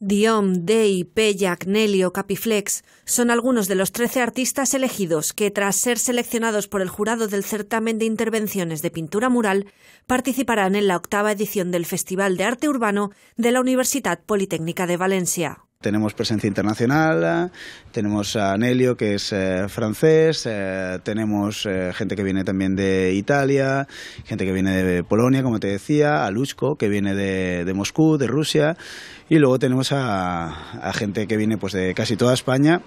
Dion, Dei, Pellac, Nelio, Capiflex son algunos de los trece artistas elegidos que, tras ser seleccionados por el jurado del certamen de intervenciones de pintura mural, participarán en la octava edición del Festival de Arte Urbano de la Universidad Politécnica de Valencia. Tenemos presencia internacional, tenemos a Nelio, que es eh, francés, eh, tenemos eh, gente que viene también de Italia, gente que viene de Polonia, como te decía, a Luchko, que viene de, Moscú, de Rusia, y luego tenemos a, a gente que viene pues, de casi toda España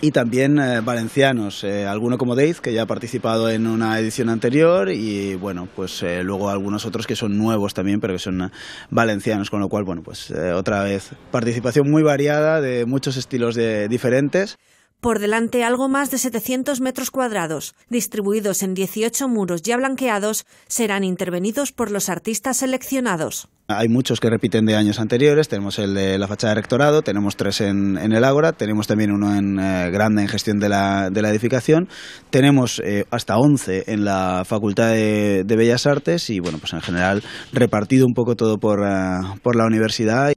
y también eh, valencianos, eh, alguno como Dave, que ya ha participado en una edición anterior, y bueno, pues eh, luego algunos otros que son nuevos también, pero que son valencianos, con lo cual, bueno, pues otra vez participación muy variada de muchos estilos de, diferentes por delante algo más de 700 metros cuadrados, distribuidos en 18 muros ya blanqueados, serán intervenidos por los artistas seleccionados. Hay muchos que repiten de años anteriores, tenemos el de la fachada de rectorado, tenemos tres en, el Ágora, tenemos también uno en eh, grande en gestión de la, de la edificación, tenemos eh, hasta 11 en la Facultad de, Bellas Artes y bueno, pues en general repartido un poco todo por, eh, por la universidad.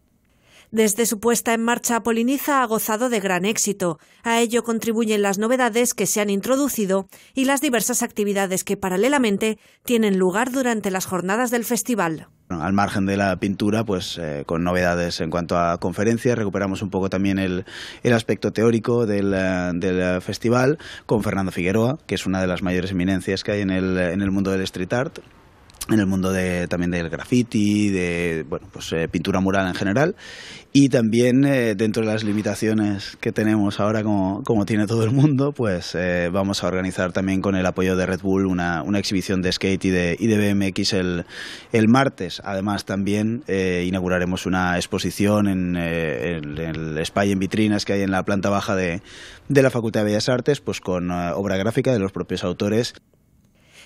Desde su puesta en marcha, Poliniza ha gozado de gran éxito. A ello contribuyen las novedades que se han introducido y las diversas actividades que paralelamente tienen lugar durante las jornadas del festival. Al margen de la pintura, pues eh, con novedades en cuanto a conferencias, recuperamos un poco también el, aspecto teórico del, eh, del, eh, festival con Fernando Figueroa, que es una de las mayores eminencias que hay en el, en el mundo del street art, en el mundo de, también del graffiti, de bueno, pues, eh, pintura mural en general, y también eh, dentro de las limitaciones que tenemos ahora, como, tiene todo el mundo, pues eh, vamos a organizar también con el apoyo de Red Bull una, exhibición de skate y de, BMX el, el, martes. Además, también inauguraremos una exposición en, el Spy en vitrinas que hay en la planta baja de, de la Facultad de Bellas Artes, pues con obra gráfica de los propios autores.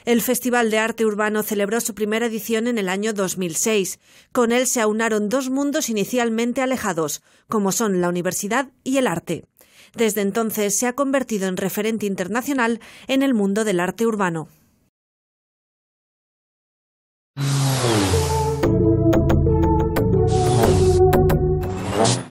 El Festival de Arte Urbano celebró su primera edición en el año 2006. Con él se aunaron dos mundos inicialmente alejados, como son la universidad y el arte. Desde entonces se ha convertido en referente internacional en el mundo del arte urbano.